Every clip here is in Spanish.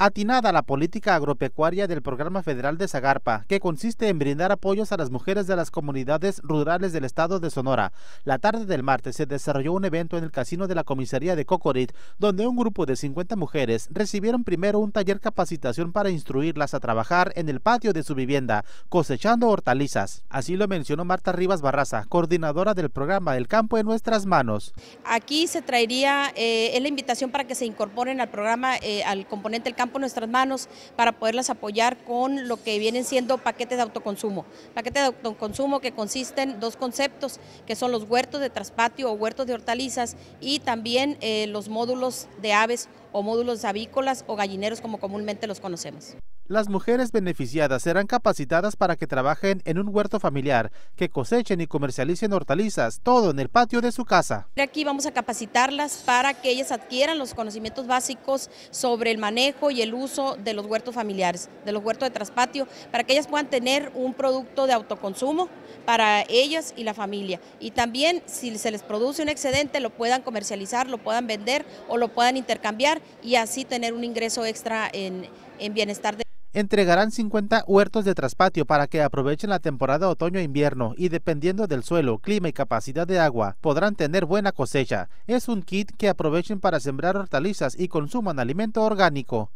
atinada la política agropecuaria del Programa Federal de Zagarpa, que consiste en brindar apoyos a las mujeres de las comunidades rurales del estado de Sonora. La tarde del martes se desarrolló un evento en el casino de la comisaría de Cocorit, donde un grupo de 50 mujeres recibieron primero un taller capacitación para instruirlas a trabajar en el patio de su vivienda, cosechando hortalizas. Así lo mencionó Marta Rivas Barraza, coordinadora del programa El Campo en Nuestras Manos. Aquí se traería, eh, la invitación para que se incorporen al programa, eh, al componente El Campo con por nuestras manos para poderlas apoyar con lo que vienen siendo paquetes de autoconsumo. Paquetes de autoconsumo que consisten en dos conceptos, que son los huertos de traspatio o huertos de hortalizas y también eh, los módulos de aves o módulos avícolas o gallineros como comúnmente los conocemos. Las mujeres beneficiadas serán capacitadas para que trabajen en un huerto familiar, que cosechen y comercialicen hortalizas, todo en el patio de su casa. Aquí vamos a capacitarlas para que ellas adquieran los conocimientos básicos sobre el manejo y el uso de los huertos familiares, de los huertos de traspatio, para que ellas puedan tener un producto de autoconsumo para ellas y la familia. Y también si se les produce un excedente lo puedan comercializar, lo puedan vender o lo puedan intercambiar y así tener un ingreso extra en, bienestar. Entregarán 50 huertos de traspatio para que aprovechen la temporada otoño-invierno y dependiendo del suelo, clima y capacidad de agua, podrán tener buena cosecha. Es un kit que aprovechen para sembrar hortalizas y consuman alimento orgánico.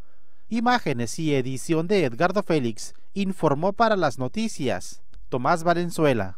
Imágenes y edición de Edgardo Félix informó para las noticias Tomás Valenzuela.